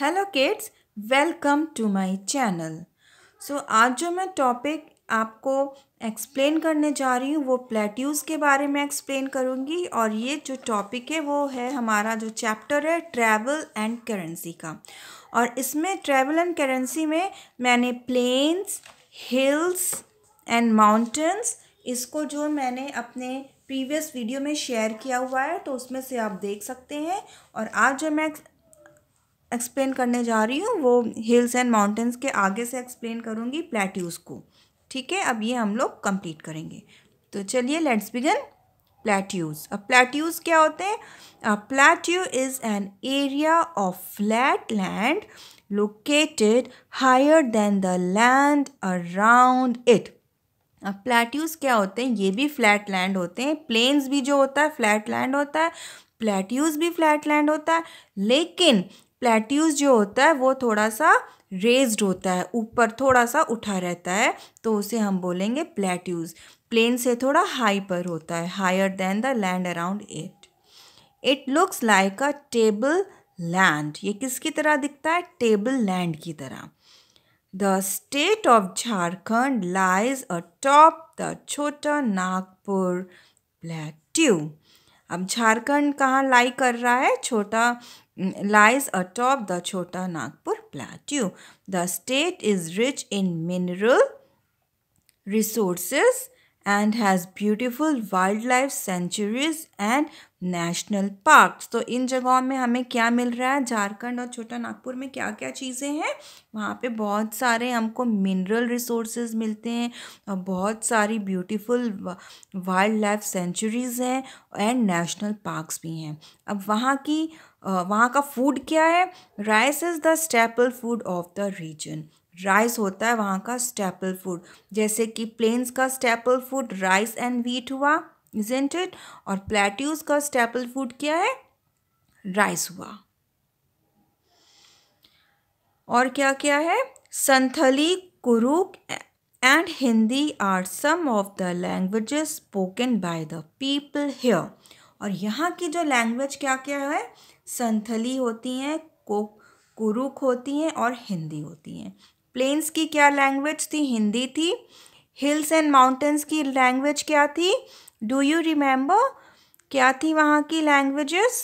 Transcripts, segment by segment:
Hello kids welcome to my channel so आज जो मैं टॉपिक आपको एक्सप्लेन करने जा रही हूँ वो प्लेट्यूज़ के बारे में एक्सप्लेन करूँगी और ये जो टॉपिक है वो है हमारा जो चैप्टर है ट्रैवल एंड करेंसी का और इसमें ट्रैवल एंड करेंसी में मैंने प्लेन्स हिल्स एंड माउंटेंस इसको जो मैंने अपने प्रीवियस वीडियो में शेयर किया हुआ है तो उसमें से आप देख सकते हैं और आज जो मैं एक्सप्लेन करने जा रही हूँ वो हिल्स एंड माउंटेंस के आगे से एक्सप्लेन करूँगी प्लेट्यूज़ को ठीक है अब ये हम लोग कंप्लीट करेंगे तो चलिए लेट्स बिगन प्लेट्यूज़ अब प्लेट्यूज़ क्या होते हैं plateau is an area of flat land located higher than the land around it अब प्लेट्यूज क्या होते हैं ये भी फ्लैट लैंड होते हैं प्लेन्स भी जो होता है फ्लैट लैंड होता है प्लेट्यूज भी फ्लैट लैंड होता है लेकिन प्लेट्यूज जो होता है वो थोड़ा सा रेज्ड होता है ऊपर थोड़ा सा उठा रहता है तो उसे हम बोलेंगे प्लेट्यूज प्लेन से थोड़ा हाई पर होता है higher than the land around it it looks like a table land ये किसकी तरह दिखता है टेबल लैंड की तरह the state of Jharkhand lies atop the Chota Nagpur plateau अब झारखंड कहाँ लाई कर रहा है छोटा lies atop the Chota Nagpur Plateau. The state is rich in mineral resources and has beautiful wildlife sanctuaries and national park तो इन जगहों में हमें क्या मिल रहा है झारखंड और छोटा नागपुर में क्या क्या चीज़ें हैं वहाँ पे बहुत सारे हमको मिनरल रिसोर्सेज मिलते हैं और बहुत सारी ब्यूटीफुल वाइल्ड लाइफ सेंचुरीज़ हैं एंड नेशनल पार्क्स भी हैं अब वहाँ की वहाँ का फूड क्या है rice is the staple food of the region rice होता है वहाँ का स्टेपल फूड जैसे कि प्लेन्स का staple food rice and wheat हुआ इजेंट इट और प्लेट्यूज का स्टेपल फूड क्या है राइस हुआ और क्या क्या है Santhali Kurukh and Hindi are some of the languages spoken by the people here और यहाँ की जो लैंग्वेज क्या क्या है संथली होती हैं कुरुक होती हैं और हिंदी होती हैं प्लेन्स की क्या लैंग्वेज थी हिंदी थी हिल्स एंड माउंटेंस की लैंग्वेज क्या थी डू यू रिमेम्बर क्या थी वहाँ की लैंग्वेजेस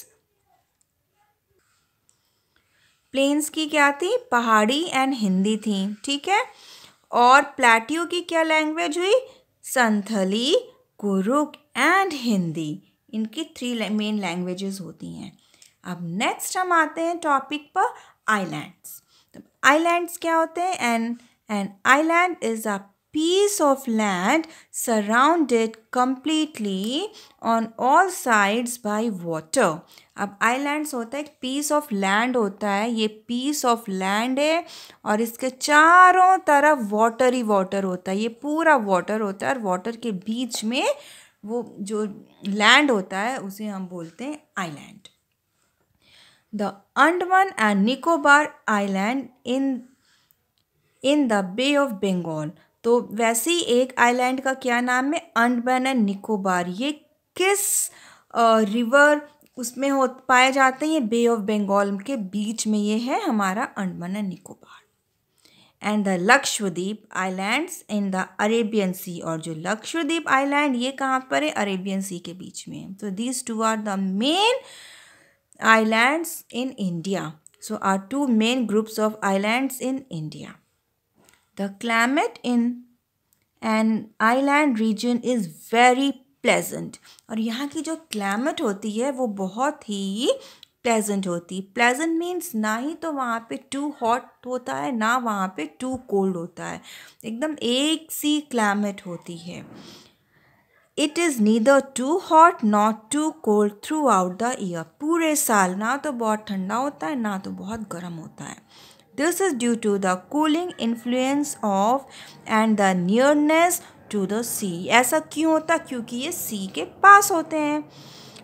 प्लेन्स की क्या थी पहाड़ी एंड हिंदी थी ठीक है और प्लेट्यू की क्या लैंग्वेज हुई संथली कुरुक एंड हिंदी इनकी थ्री मेन लैंग्वेजेस होती हैं अब नेक्स्ट हम आते हैं टॉपिक पर आइलैंड्स आइलैंड्स क्या होते हैं and and island is a piece of land surrounded completely on all sides by water अब आईलैंड होता है एक पीस ऑफ लैंड होता है ये पीस ऑफ लैंड है और इसके चारों तरफ वाटर ही वाटर होता है ये पूरा वाटर होता है और वाटर के बीच में वो जो लैंड होता है उसे हम बोलते हैं island the Andaman and Nicobar island in in the Bay of Bengal तो वैसे ही एक आइलैंड का क्या नाम है अंडमान एंड निकोबार ये किस रिवर उसमें हो पाए जाते हैं ये बे ऑफ बंगाल के बीच में ये है हमारा Andaman and Nicobar and the Lakshadweep islands in the Arabian Sea और जो लक्षद्वीप आइलैंड ये कहाँ पर है अरेबियन सी के बीच में तो these two are the main islands in India. So are two main groups of islands in India. The climate in an island region is very pleasant. aur yahan ki jo climate hoti hai wo bahut hi pleasant होती है pleasant means ना ही तो वहाँ पे to hot होता है ना वहाँ पे टू कोल्ड होता है एकदम एक सी क्लाइमेट होती है it is neither too hot not too cold throughout the year पूरे साल ना तो बहुत ठंडा होता है ना तो बहुत गर्म होता है this is due to the cooling influence of and the nearness to the sea ऐसा क्यों होता क्योंकि ये सी के पास होते हैं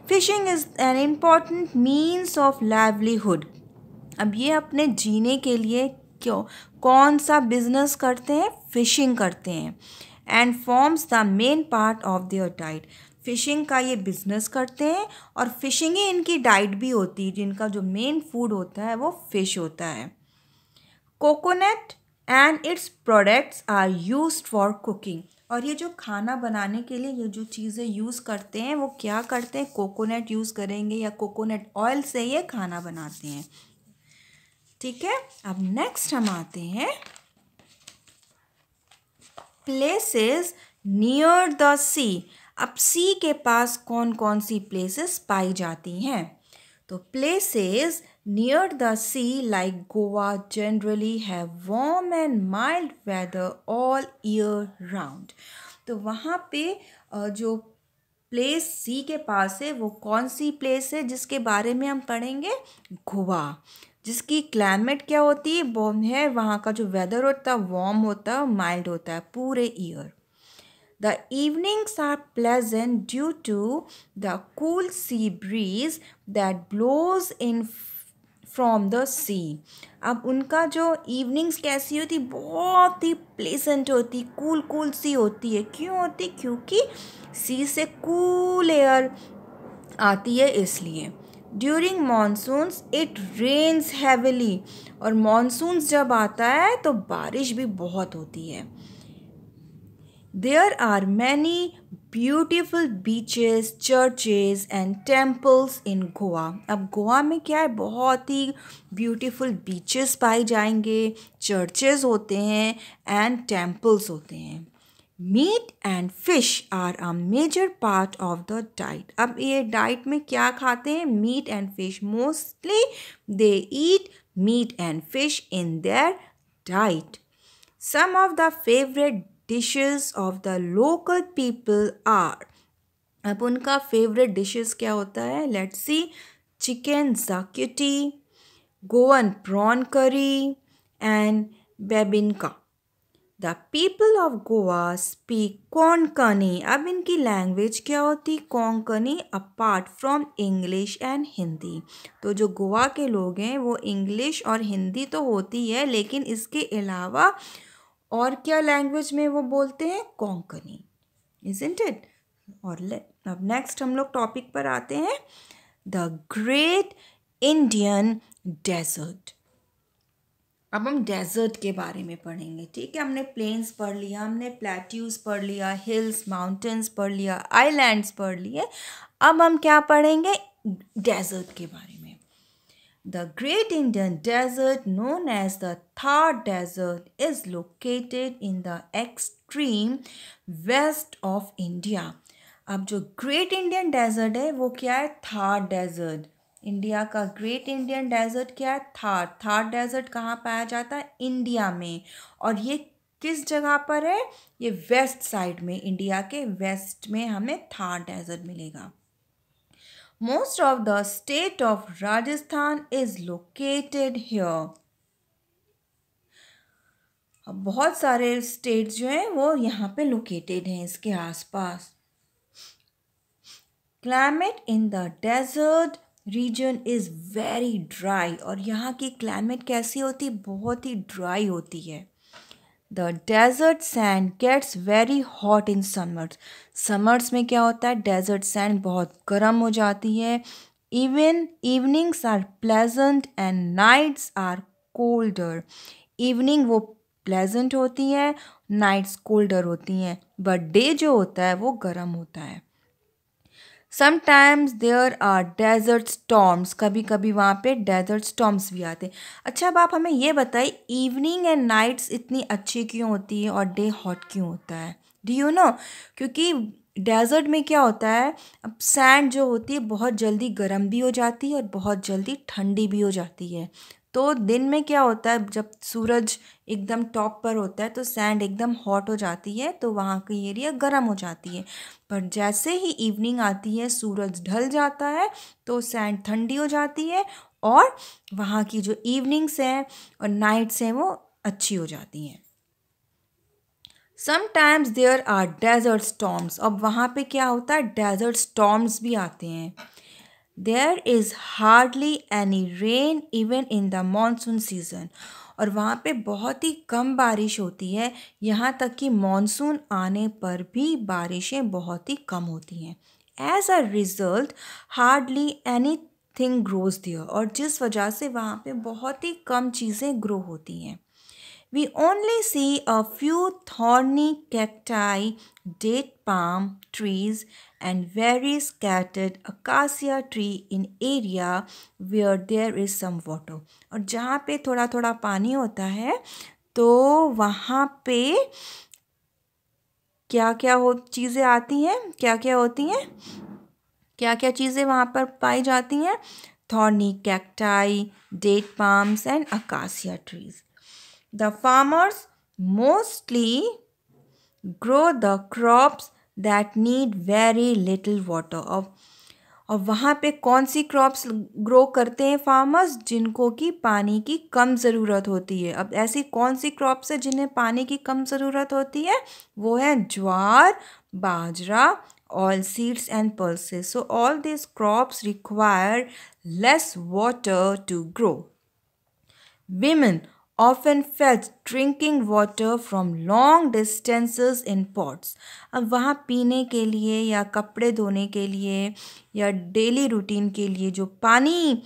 fishing is an important means of livelihood अब ये अपने जीने के लिए क्यों कौन सा बिजनेस करते हैं फिशिंग करते हैं and forms the main part of their diet fishing का ये बिजनेस करते हैं और फ़िशिंग ही इनकी डाइट भी होती है जिनका जो मेन फूड होता है वो फिश होता है coconut and its products are use for cooking और ये जो खाना बनाने के लिए ये जो चीज़ें यूज़ करते हैं वो क्या करते हैं कोकोनट यूज़ करेंगे या कोकोनट ऑयल से ये खाना बनाते हैं ठीक है अब नेक्स्ट हम आते हैं प्लेसेस नियर द सी अब सी के पास कौन कौन सी प्लेसेस पाई जाती हैं तो places near the sea like Goa generally है warm and mild weather all year round तो वहाँ पे जो प्लेस सी के पास है वो कौन सी प्लेस है जिसके बारे में हम पढ़ेंगे गोवा जिसकी क्लाइमेट क्या होती है बॉम है वहाँ का जो वेदर होता है वार्म होता है माइल्ड होता है पूरे year the evenings are pleasant due to the cool sea breeze that blows in from the sea अब उनका जो इवनिंग्स कैसी होती बहुत ही प्लेजेंट होती कूल कूल सी होती है क्यों होती क्योंकि सी से कूल cool एयर आती है इसलिए during monsoon it rains heavily और मानसून जब आता है तो बारिश भी बहुत होती है there are many beautiful beaches churches and temples in Goa अब गोवा में क्या है बहुत ही ब्यूटिफुल बीचेस पाए जाएंगे चर्चेज होते हैं एंड टेम्पल्स होते हैं meat and fish are a major part of the diet अब ये डाइट में क्या खाते हैं meat and fish mostly they eat meat and fish in their diet some of the favourite dishes of the local people are अब उनका favourite dishes क्या होता है let's see chicken xacuti Goan prawn curry and bebinca the people of Goa speak Konkani अब इनकी language क्या होती कौनकनी apart from English and Hindi तो जो गोवा के लोग हैं वो इंग्लिश और हिंदी तो होती है लेकिन इसके अलावा और क्या लैंग्वेज में वो बोलते हैं इज इंट इट और अब नेक्स्ट हम लोग टॉपिक पर आते हैं द ग्रेट इंडियन डेजर्ट अब हम डेजर्ट के बारे में पढ़ेंगे ठीक है हमने प्लेन्स पढ़ लिया हमने प्लेट्यूज पढ़ लिया हिल्स माउंटेन्स पढ़ लिया आइलैंड्स पढ़ लिए अब हम क्या पढ़ेंगे डेजर्ट के बारे में the great Indian desert known as the Thar desert is located in the extreme west of India अब जो ग्रेट इंडियन डेजर्ट है वो क्या है थार डेजर्ट इंडिया का ग्रेट इंडियन डेजर्ट क्या है थार थार डेजर्ट कहाँ पाया जाता है इंडिया में और ये किस जगह पर है ये वेस्ट साइड में इंडिया के वेस्ट में हमें थार डेजर्ट मिलेगा most of the state of Rajasthan is located here बहुत सारे स्टेट्स जो हैं वो यहाँ पे लोकेटेड हैं इसके आसपास climate in the desert region is very dry और यहाँ की क्लाइमेट कैसी होती बहुत ही ड्राई होती है the desert sand gets very hot in summers summers में क्या होता है डेजर्ट सैंड बहुत गर्म हो जाती है even evenings are pleasant and nights are colder evening वो प्लेजेंट होती है नाइट्स कोल्डर होती हैं बट डे जो होता है वो गर्म होता है sometimes there are desert storms कभी कभी वहाँ पे डेजर्ट स्टॉम्स भी आते हैं अच्छा अब आप हमें ये बताइए इवनिंग एंड नाइट्स इतनी अच्छी क्यों होती है और डे हॉट क्यों होता है डू यू नो क्योंकि डेजर्ट में क्या होता है अब सैंड जो होती है बहुत जल्दी गर्म भी हो जाती है और बहुत जल्दी ठंडी भी हो जाती है तो दिन में क्या होता है जब सूरज एकदम टॉप पर होता है तो सैंड एकदम हॉट हो जाती है तो वहाँ की एरिया गर्म हो जाती है पर जैसे ही इवनिंग आती है सूरज ढल जाता है तो सैंड ठंडी हो जाती है और वहाँ की जो इवनिंग्स हैं और नाइट्स हैं वो अच्छी हो जाती हैं sometimes there are desert storms अब वहाँ पे क्या होता है डेजर्ट स्टॉम्स भी आते हैं there is hardly any rain even in the monsoon season और वहाँ पे बहुत ही कम बारिश होती है यहाँ तक कि मानसून आने पर भी बारिशें बहुत ही कम होती हैं as a result hardly anything grows there और जिस वजह से वहाँ पे बहुत ही कम चीज़ें ग्रो होती हैं we only see a few thorny cacti date palm trees and very scattered acacia tree in area where there is some water और जहाँ पे थोड़ा थोड़ा पानी होता है तो वहाँ पे क्या क्या हो चीज़ें आती हैं क्या क्या होती हैं क्या क्या चीज़ें वहाँ पर पाई जाती हैं thorny cacti, date palms, and acacia trees. The farmers mostly grow the crops that need very little water और और वहाँ पे कौन सी क्रॉप्स ग्रो करते हैं फार्मर्स जिनको कि पानी की कम ज़रूरत होती है अब ऐसी कौन सी क्रॉप्स है जिन्हें पानी की कम ज़रूरत होती है वो है ज्वार बाजरा oilseeds and pulses so all this crops require less water to grow women often fetched drinking water from long distances in pots. अब वहाँ पीने के लिए या कपड़े धोने के लिए या डेली रूटीन के लिए जो पानी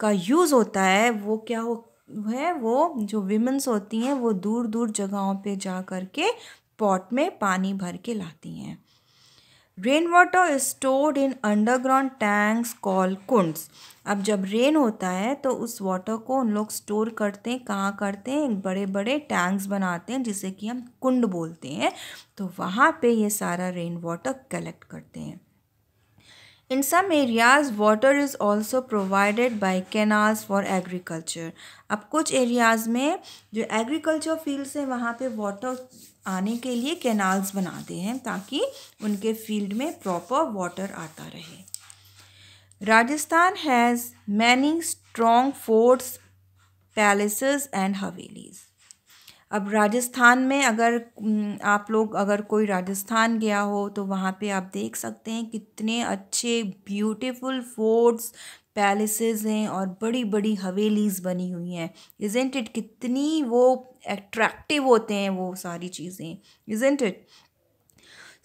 का यूज़ होता है वो क्या हो है वो जो विमेंस होती हैं वो दूर दूर जगहों पे जा कर के पॉट में पानी भर के लाती हैं rain water is stored in underground tanks call kunds अब जब रेन होता है तो उस वाटर को उन लोग स्टोर करते हैं कहाँ करते हैं बड़े बड़े टैंक्स बनाते हैं जिसे कि हम कुंड बोलते हैं तो वहाँ पे ये सारा रेन वाटर कलेक्ट करते हैं in some areas water is also provided by canals for agriculture अब कुछ एरियाज में जो एग्रीकल्चर फील्ड्स हैं वहाँ पर वाटर आने के लिए कैनाल्स बनाते हैं ताकि उनके फील्ड में प्रॉपर वाटर आता रहे Rajasthan has many strong forts palaces and havelis अब राजस्थान में अगर आप लोग अगर कोई राजस्थान गया हो तो वहाँ पे आप देख सकते हैं कितने अच्छे ब्यूटीफुल फोर्ट्स पैलेसेस हैं और बड़ी बड़ी हवेलीज़ बनी हुई हैं इजेंट इट कितनी वो एट्रैक्टिव होते हैं वो सारी चीज़ें isn't it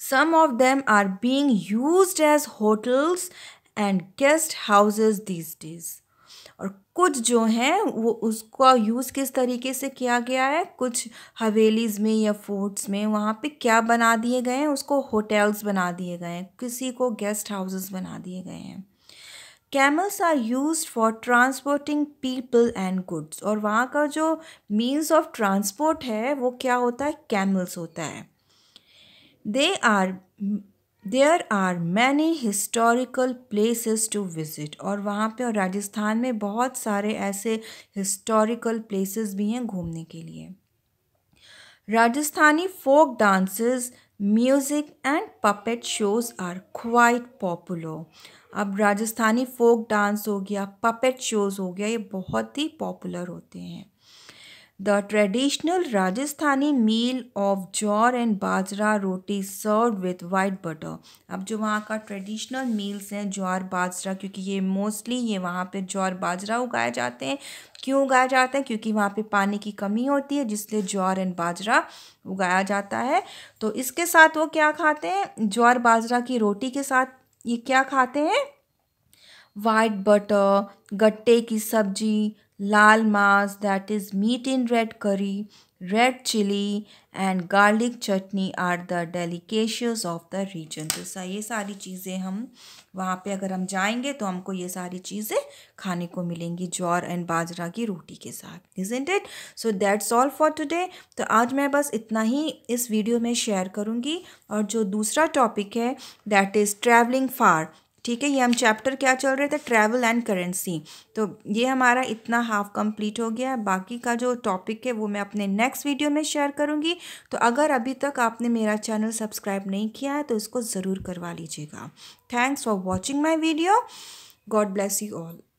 some of them are being use as hotels and guest houses these days और कुछ जो हैं वो उसका यूज़ किस तरीके से किया गया है कुछ हवेलीज़ में या फोर्ट्स में वहाँ पे क्या बना दिए गए हैं उसको होटल्स बना दिए गए हैं किसी को गेस्ट हाउसेस बना दिए गए हैं camels are use for transporting people and goods और वहाँ का जो मीन्स ऑफ ट्रांसपोर्ट है वो क्या होता है कैमल्स होता है they are there are many historical places to visit और वहाँ पे और राजस्थान में बहुत सारे ऐसे हिस्टोरिकल प्लेसेस भी हैं घूमने के लिए Rajasthani folk dances music and puppet shows are quite popular अब राजस्थानी फोक डांस हो गया पपेट शोज़ हो गया ये बहुत ही पॉपुलर होते हैं the traditional Rajasthani meal of jowar and bajra roti serve with white butter अब जो वहाँ का ट्रेडिशनल मील्स हैं ज्वार बाजरा क्योंकि ये मोस्टली ये वहाँ पे जौर बाजरा उगाए जाते हैं क्यों उगाए जाते हैं क्योंकि वहाँ पे पानी की कमी होती है जिसलिए ज्वार एंड बाजरा उगाया जाता है तो इसके साथ वो क्या खाते हैं ज्वार बाजरा की रोटी के साथ ये क्या खाते हैं वाइट बटर गट्टे की सब्जी लाल mas that is meat in red curry red chilli and garlic chutney are the delicacy of the region तो ये सारी चीज़ें हम वहाँ पे अगर हम जाएंगे तो हमको ये सारी चीज़ें खाने को मिलेंगी ज्वार एंड बाजरा की रोटी के साथ isn't it so that's all for today तो आज मैं बस इतना ही इस वीडियो में शेयर करूँगी और जो दूसरा टॉपिक है दैट इज़ ट्रैवलिंग फार ठीक है ये हम चैप्टर क्या चल रहे थे ट्रैवल एंड करेंसी तो ये हमारा इतना हाफ कंप्लीट हो गया है बाकी का जो टॉपिक है वो मैं अपने नेक्स्ट वीडियो में शेयर करूँगी तो अगर अभी तक आपने मेरा चैनल सब्सक्राइब नहीं किया है तो इसको ज़रूर करवा लीजिएगा thanks for watching my video God bless you all